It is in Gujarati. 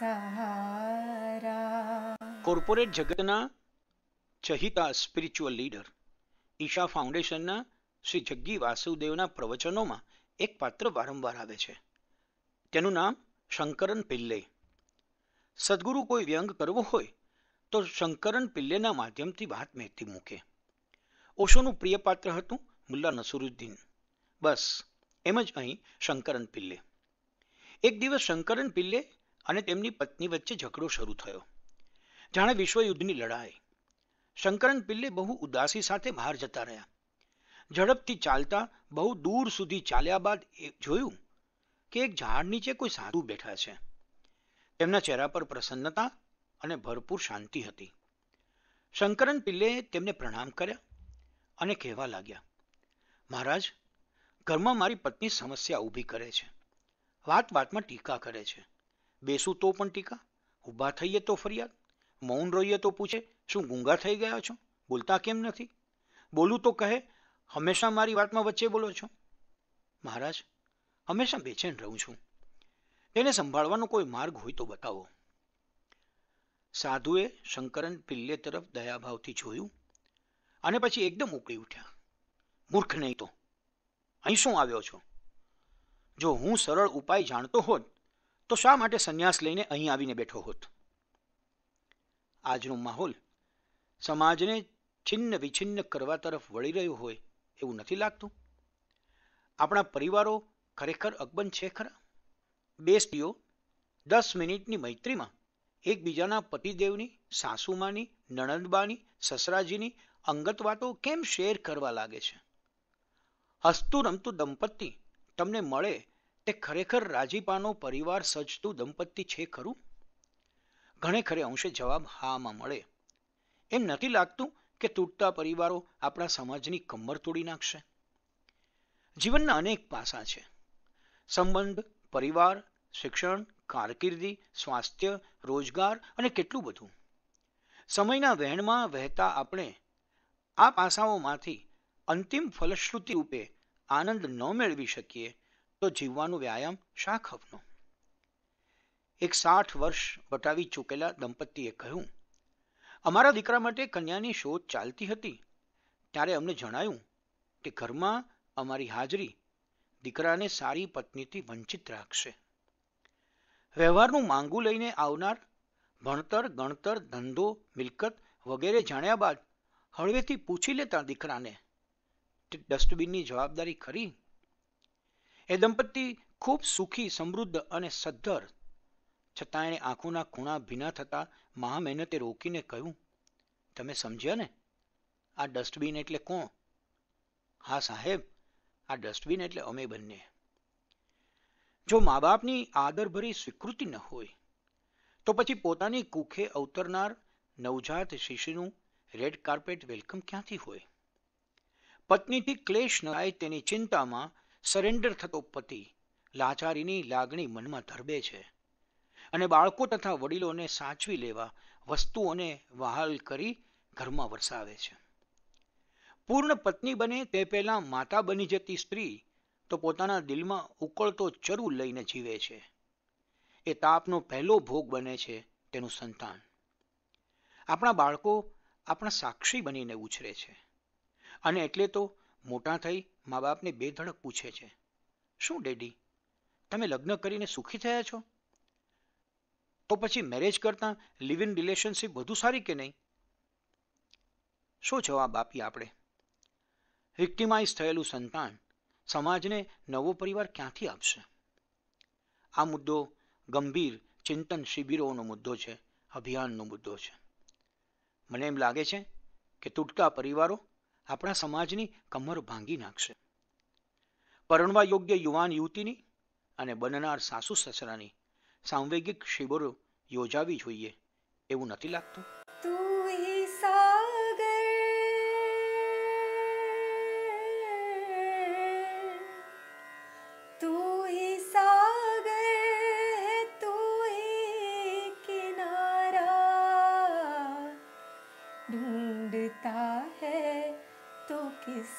સહારા કોર્પોરેટ જગતના ચહિતા સ્પિરિચ્યુઅલ લીડર ઈશા ફાઉન્ડેશનના શ્રી જગ્ગી વાસુદેવના પ્રવચનોમાં એક પાત્ર વારંવાર આવે છે તેનું નામ શંકરન પિલ્લે સદગુરુ કોઈ વ્યંગ કરવો હોય તો શંકરન પિલ્લેના માધ્યમથી વાત મહેતી મૂકે ઓશોનું પ્રિય પાત્ર હતું મુલ્લા નસરુદ્દીન બસ એમ જ અહીં શંકરન પિલ્લે એક દિવસ શંકરન પિલ્લે અને તેમની પત્ની વચ્ચે ઝઘડો શરૂ થયો જાણે વિશ્વયુદ્ધની લડાઈ શંકરન પિલ્લે બહુ ઉદાસી સાથે બહાર જતા રહ્યા ઝડપથી ચાલતા બહુ દૂર સુધી ચાલ્યા બાદ જોયું કે એક ઝાડ નીચે કોઈ સાધુ બેઠા છે તેમના ચહેરા પર પ્રસન્નતા અને ભરપૂર શાંતિ હતી શંકરન પિલ્લે તેમને પ્રણામ કર્યા અને કહેવા લાગ્યા મહારાજ ઘરમાં મારી પત્ની સમસ્યા ઊભી કરે છે વાત વાતમાં ટીકા કરે છે બેસું તો પણ ટીકા ઊભા થઈએ તો ફરિયાદ મૌન રહીએ તો પૂછે શું ગુંગા થઈ ગયા છો બોલતા કેમ નથી બોલું તો કહે હંમેશા મારી વાતમાં વચ્ચે બોલો છો મહારાજ હંમેશા બેચેન રહું છું તેને સંભાળવાનો કોઈ માર્ગ હોય તો બતાવો સાધુએ શંકરન પિલ્લે તરફ દયાભાવથી જોયું અને પછી એકદમ ઉકળી ઉઠ્યા મૂર્ખ નહીં તો અહીં શું આવ્યો છો જો હું સરળ ઉપાય જાણતો હોત તો શા માટે સંન્યાસ લઈને અહીં આવીને બેઠો હોત આજનો માહોલ સમાજને છિન્ન વિછિન્ન કરવા તરફ વળી રહ્યો હોય એવું નથી લાગતું આપણા પરિવારો ખરેખર અકબંધ છે ખરા બે સ્ત્રીઓ દસ મિનિટની મૈત્રીમાં એકબીજાના પતિદેવની સાસુમાની નણંદબાની સસરાજીની અંગત વાતો કેમ શેર કરવા લાગે છે હસતું રમતું દંપતી તમને મળે તે ખરેખર રાજીપાનો પરિવાર સજતું દંપતી છે ખરું ઘણે ખરે અંશે જવાબ હામાં મળે એમ નથી લાગતું કે તૂટતા પરિવારો આપણા સમાજની કમર તોડી નાખશે જીવનના અનેક પાસા છે સંબંધ પરિવાર શિક્ષણ કારકિર્દી સ્વાસ્થ્ય રોજગાર અને કેટલું બધું સમયના વહેણમાં વહેતા આપણે આ પાસાઓમાંથી અંતિમ ફલશ્રુતિ રૂપે આનંદ ન મેળવી શકીએ તો જીવવાનો વ્યાયામ શા ખપનો એક સાઠ વર્ષ વટાવી ચૂકેલા દંપતીએ કહ્યું અમારા દીકરા માટે કન્યાની શોધ ચાલતી હતી ત્યારે અમને જણાયું કે ઘરમાં અમારી હાજરી દીકરાને સારી પત્નીથી વંચિત રાખશે વ્યવહારનું માંગુ લઈને આવનાર ભણતર ગણતર ધંધો મિલકત વગેરે જાણ્યા બાદ હળવેથી પૂછી લેતા દીકરાને ડસ્ટબિનની જવાબદારી ખરી એ દંપતી ખૂબ સુખી સમૃદ્ધ અને સદ્ધર છતાં એણે આંખોના ખૂણા ભીના થતા મહા મહેનતે રોકીને કહ્યું તમે સમજ્યા ને આ ડસ્ટબિન એટલે કોણ હા સાહેબ આ ડસ્ટબિન એટલે અમે બંને જો મા બાપની આદરભરી સ્વીકૃતિ ન હોય તો પછી પોતાની કુખે અવતરનાર નવજાત શિશુનું રેડ કાર્પેટ વેલકમ ક્યાંથી હોય પત્નીથી ક્લેશ ન થાય તેની ચિંતામાં સરેન્ડર થતો પતિ લાચારીની લાગણી મનમાં ધરબે છે અને બાળકો તથા વડીલોને સાચવી લેવા વસ્તુઓને વહાલ કરી ઘરમાં વરસાવે છે પૂર્ણ પત્ની બને તે પહેલાં માતા બની જતી સ્ત્રી તો પોતાના દિલમાં ઉકળતો ચરુ લઈને જીવે છે એ તાપનો પહેલો ભોગ બને છે તેનું સંતાન આપણા બાળકો આપણા સાક્ષી બનીને ઉછરે છે અને એટલે તો મોટા થઈ મા બાપને બેધડક પૂછે છે શું ડેડી તમે લગ્ન કરીને સુખી થયા છો તો પછી મેરેજ કરતાં લિવ ઇન રિલેશનશીપ વધુ સારી કે નહીં શું જવાબ આપીએ આપણે વિક્ટિમાઇઝ થયેલું સંતાન સમાજને નવો પરિવાર ક્યાંથી આપશે આ મુદ્દો ગંભીર ચિંતન શિબિરોનો મુદ્દો છે અભિયાનનો મુદ્દો છે મને એમ લાગે છે કે તૂટતા પરિવારો આપણા સમાજની કમર ભાંગી નાખશે પરણવા યોગ્ય યુવાન યુવતીની અને બનનાર સાસુ સસરાની સાંવેગિક શિબિરો યોજાવી જોઈએ એવું નથી લાગતું તું